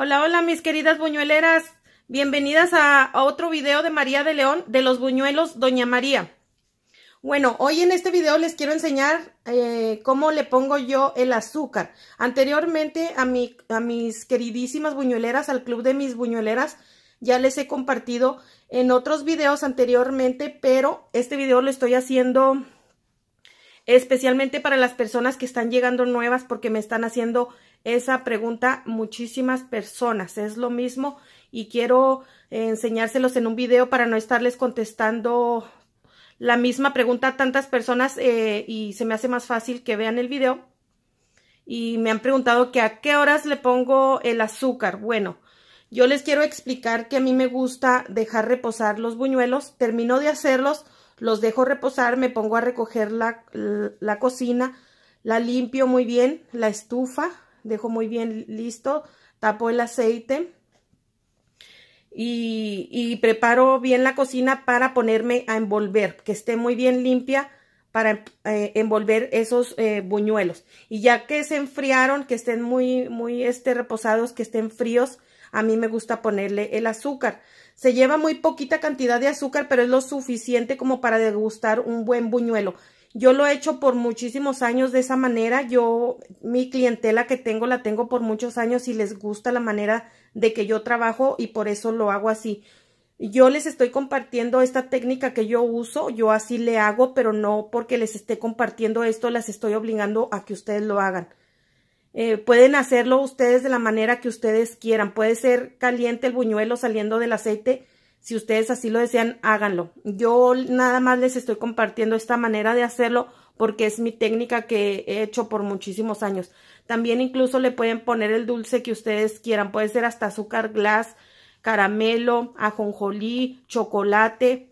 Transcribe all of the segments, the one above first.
Hola, hola mis queridas buñueleras. Bienvenidas a, otro video de María de León de los buñuelos Doña María. Bueno, hoy en este video les quiero enseñar eh, cómo le pongo yo el azúcar. Anteriormente a, a mis queridísimas buñueleras, al club de mis buñueleras, ya les he compartido en otros videos anteriormente, pero este video lo estoy haciendo especialmente para las personas que están llegando nuevas porque me están haciendo esa pregunta muchísimas personas. Es lo mismo y quiero eh, enseñárselos en un video para no estarles contestando la misma pregunta a tantas personas eh, y se me hace más fácil que vean el video. Y me han preguntado que a qué horas le pongo el azúcar. Bueno, yo les quiero explicar que a mí me gusta dejar reposar los buñuelos. Termino de hacerlos, los dejo reposar, me pongo a recoger la, la cocina, la limpio muy bien, la estufa, Dejo muy bien listo, tapo el aceite y, preparo bien la cocina para ponerme a envolver, que esté muy bien limpia para eh, envolver esos eh, buñuelos. Y ya que se enfriaron, que estén muy, muy este, reposados, que estén fríos, a mí me gusta ponerle el azúcar. Se lleva muy poquita cantidad de azúcar, pero es lo suficiente como para degustar un buen buñuelo. Yo lo he hecho por muchísimos años de esa manera. Yo, mi clientela que tengo, la tengo por muchos años y les gusta la manera de que yo trabajo y por eso lo hago así. Yo les estoy compartiendo esta técnica que yo uso, yo así le hago, pero no porque les esté compartiendo esto, las estoy obligando a que ustedes lo hagan. Eh, pueden hacerlo ustedes de la manera que ustedes quieran. Puede ser caliente el buñuelo saliendo del aceite, si ustedes así lo desean, háganlo. Yo nada más les estoy compartiendo esta manera de hacerlo porque es mi técnica que he hecho por muchísimos años. También incluso le pueden poner el dulce que ustedes quieran. Puede ser hasta azúcar glass, caramelo, ajonjolí, chocolate.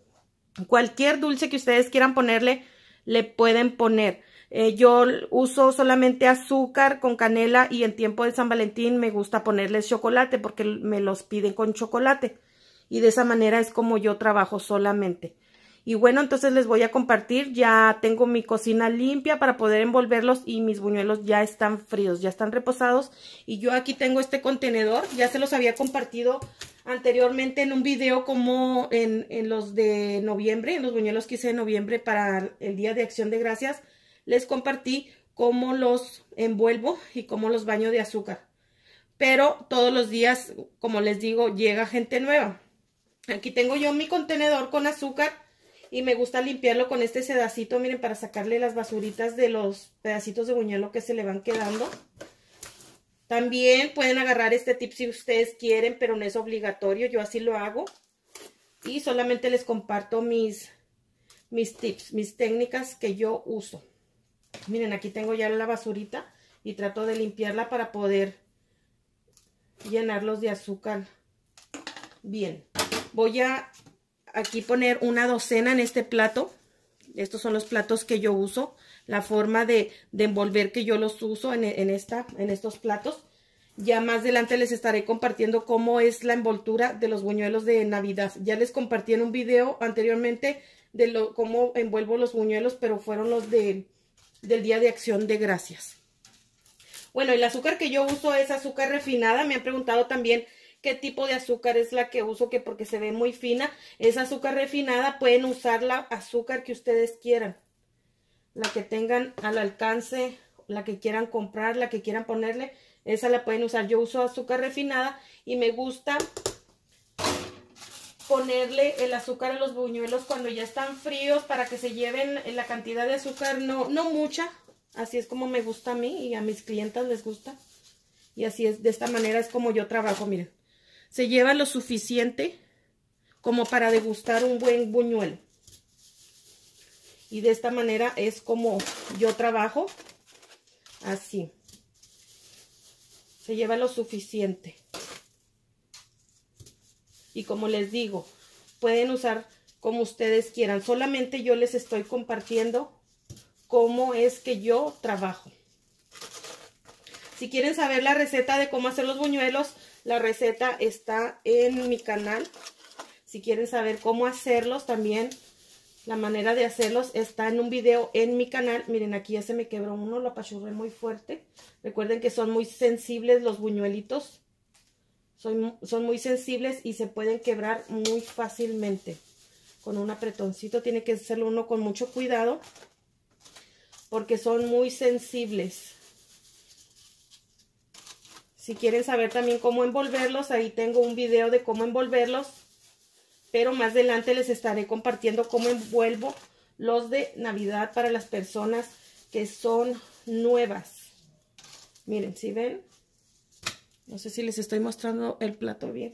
Cualquier dulce que ustedes quieran ponerle, le pueden poner. Eh, yo uso solamente azúcar con canela y en tiempo de San Valentín me gusta ponerles chocolate porque me los piden con chocolate y de esa manera es como yo trabajo solamente. Y bueno, entonces les voy a compartir, ya tengo mi cocina limpia para poder envolverlos y mis buñuelos ya están fríos, ya están reposados. Y yo aquí tengo este contenedor, ya se los había compartido anteriormente en un video como en, los de noviembre, en los buñuelos que hice de noviembre para el Día de Acción de Gracias, les compartí cómo los envuelvo y cómo los baño de azúcar. Pero todos los días, como les digo, llega gente nueva. Aquí tengo yo mi contenedor con azúcar y me gusta limpiarlo con este sedacito, miren, para sacarle las basuritas de los pedacitos de buñuelo que se le van quedando. También pueden agarrar este tip si ustedes quieren, pero no es obligatorio, yo así lo hago. Y solamente les comparto mis, mis tips, mis técnicas que yo uso. Miren, aquí tengo ya la basurita y trato de limpiarla para poder llenarlos de azúcar bien. Voy a aquí poner una docena en este plato. Estos son los platos que yo uso. La forma de, envolver que yo los uso en, esta, en estos platos. Ya más adelante les estaré compartiendo cómo es la envoltura de los buñuelos de Navidad. Ya les compartí en un video anteriormente de lo, cómo envuelvo los buñuelos, pero fueron los de, del Día de Acción de Gracias. Bueno, el azúcar que yo uso es azúcar refinada. Me han preguntado también qué tipo de azúcar es la que uso, que porque se ve muy fina, es azúcar refinada, pueden usar la azúcar que ustedes quieran, la que tengan al alcance, la que quieran comprar, la que quieran ponerle, esa la pueden usar. Yo uso azúcar refinada y me gusta ponerle el azúcar a los buñuelos cuando ya están fríos para que se lleven la cantidad de azúcar, no, no mucha, así es como me gusta a mí y a mis clientes les gusta. Y así es, de esta manera es como yo trabajo, miren se lleva lo suficiente como para degustar un buen buñuelo. Y de esta manera es como yo trabajo, así. Se lleva lo suficiente. Y como les digo, pueden usar como ustedes quieran. Solamente yo les estoy compartiendo cómo es que yo trabajo. Si quieren saber la receta de cómo hacer los buñuelos, la receta está en mi canal. Si quieren saber cómo hacerlos también, la manera de hacerlos está en un video en mi canal. Miren, aquí ya se me quebró uno, lo apachurré muy fuerte. Recuerden que son muy sensibles los buñuelitos. Son, son muy sensibles y se pueden quebrar muy fácilmente. Con un apretoncito tiene que hacerlo uno con mucho cuidado porque son muy sensibles. Si quieren saber también cómo envolverlos, ahí tengo un video de cómo envolverlos. Pero más adelante les estaré compartiendo cómo envuelvo los de Navidad para las personas que son nuevas. Miren, si ven? No sé si les estoy mostrando el plato bien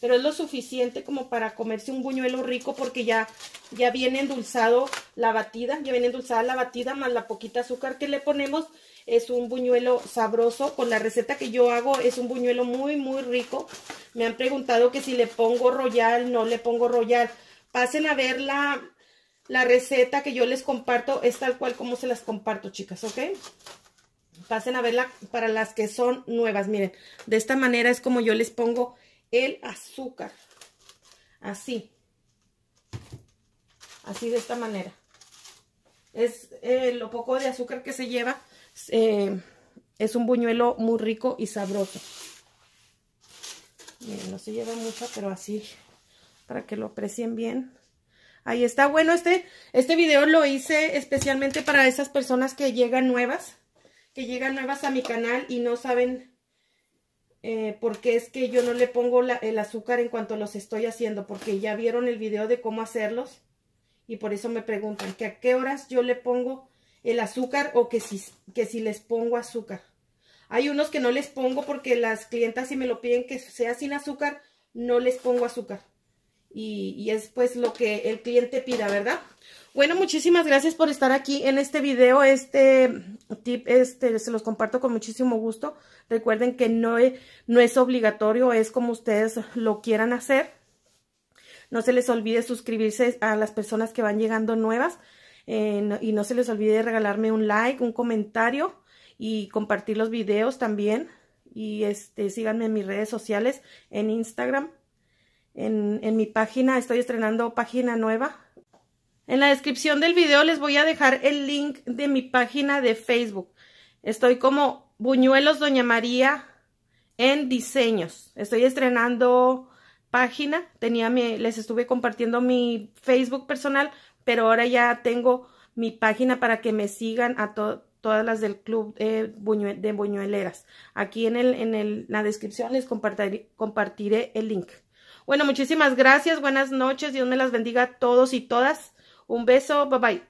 pero es lo suficiente como para comerse un buñuelo rico porque ya, ya viene endulzado la batida, ya viene endulzada la batida más la poquita azúcar que le ponemos. Es un buñuelo sabroso, con la receta que yo hago es un buñuelo muy muy rico. Me han preguntado que si le pongo royal, no le pongo royal. Pasen a ver la, la receta que yo les comparto, es tal cual como se las comparto chicas, ¿ok? Pasen a verla para las que son nuevas, miren, de esta manera es como yo les pongo el azúcar. Así. Así de esta manera. Es eh, lo poco de azúcar que se lleva. Eh, es un buñuelo muy rico y sabroso. no se lleva mucho, pero así. Para que lo aprecien bien. Ahí está. Bueno, este, este video lo hice especialmente para esas personas que llegan nuevas. Que llegan nuevas a mi canal y no saben eh, porque es que yo no le pongo el azúcar en cuanto los estoy haciendo, porque ya vieron el video de cómo hacerlos y por eso me preguntan que a qué horas yo le pongo el azúcar o que si, que si les pongo azúcar. Hay unos que no les pongo porque las clientas si me lo piden que sea sin azúcar, no les pongo azúcar. Y, y es pues lo que el cliente pida, ¿verdad? Bueno, muchísimas gracias por estar aquí en este video. Este tip este, se los comparto con muchísimo gusto. Recuerden que no es, no es obligatorio, es como ustedes lo quieran hacer. No se les olvide suscribirse a las personas que van llegando nuevas eh, y no se les olvide regalarme un like, un comentario y compartir los videos también. Y este, síganme en mis redes sociales, en Instagram, en mi página. Estoy estrenando página nueva en la descripción del video les voy a dejar el link de mi página de Facebook. Estoy como Buñuelos Doña María en diseños. Estoy estrenando página. Tenía les estuve compartiendo mi Facebook personal, pero ahora ya tengo mi página para que me sigan a todas las del club de buñueleras. Aquí en, el, en la descripción les compartiré el link. Bueno, muchísimas gracias. Buenas noches. Dios me las bendiga a todos y todas. Un beso, bye bye.